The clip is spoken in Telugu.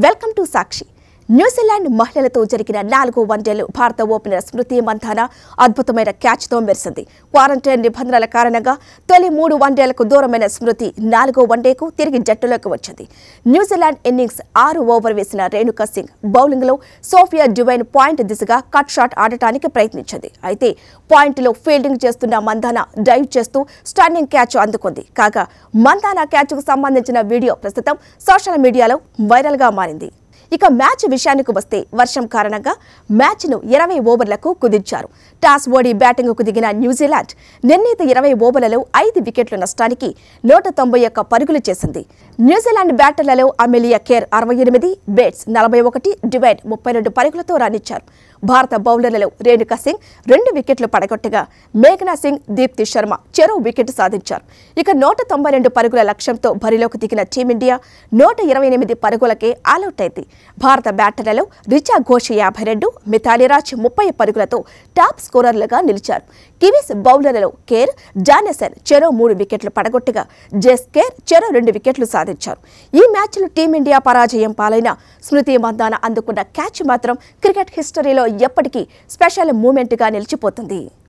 Welcome to Sakshi. న్యూజిలాండ్ మహిళలతో జరిగిన నాలుగో వన్డేలు భారత ఓపెనర్ స్మృతి మంధాన అద్భుతమైన క్యాచ్తో మెరిసింది క్వారంటైన్ నిబంధనల కారణంగా తొలి మూడు వన్డేలకు దూరమైన స్మృతి నాలుగో వన్డేకు తిరిగి జట్టులోకి వచ్చింది న్యూజిలాండ్ ఇన్నింగ్స్ ఆరు ఓవర్ వేసిన రేణుకా సింగ్ బౌలింగ్లో సోఫియా డివైన్ పాయింట్ దిశగా కట్ షాట్ ఆడటానికి ప్రయత్నించింది అయితే పాయింట్లో ఫీల్డింగ్ చేస్తున్న మంధాన డైవ్ చేస్తూ స్టన్నింగ్ క్యాచ్ అందుకుంది కాగా మందాన క్యాచ్కు సంబంధించిన వీడియో ప్రస్తుతం సోషల్ మీడియాలో వైరల్గా మారింది ఇక మ్యాచ్ విషయానికి వస్తే వర్షం కారణంగా మ్యాచ్ను ఇరవై ఓవర్లకు కుదించారు టాస్ ఓడి బ్యాటింగ్కు దిగిన న్యూజిలాండ్ నిర్ణీత ఇరవై ఓవర్లలో ఐదు వికెట్ల నష్టానికి నూట తొంభై ఒక్క పరుగులు చేసింది న్యూజిలాండ్ బ్యాటర్లలో అమెలియా కేర్ అరవై ఎనిమిది బేట్స్ నలభై ఒకటి డివైడ్ ముప్పై రెండు పరుగులతో రాణించారు భారత బౌలర్లలో రేణుకా సింగ్ రెండు వికెట్లు పడగొట్టగా మేఘనా సింగ్ దీప్తి శర్మ చెరో వికెట్ సాధించారు ఇక నూట తొంభై రెండు పరుగుల లక్ష్యంతో బరిలోకి దిగిన టీమిండియా నూట ఇరవై ఎనిమిది పరుగులకే ఆలౌట్ అయింది భారత బ్యాటర్లలో రిచా ఘోష్ యాభై రెండు మిథాలిరాజ్ ముప్పై పరుగులతో టాప్ స్కోరర్లుగా నిలిచారు కివీస్ బౌలర్లలో కేర్ జానేసన్ చెరో మూడు వికెట్లు పడగొట్టగా జెస్ కేర్ చెరో రెండు వికెట్లు సాధించారు ఈ మ్యాచ్లో టీమిండియా పరాజయం పాలైన స్మృతి మందాన అందుకున్న క్యాచ్ మాత్రం క్రికెట్ హిస్టరీలో ఎప్పటికీ స్పెషల్ మూమెంట్గా నిలిచిపోతుంది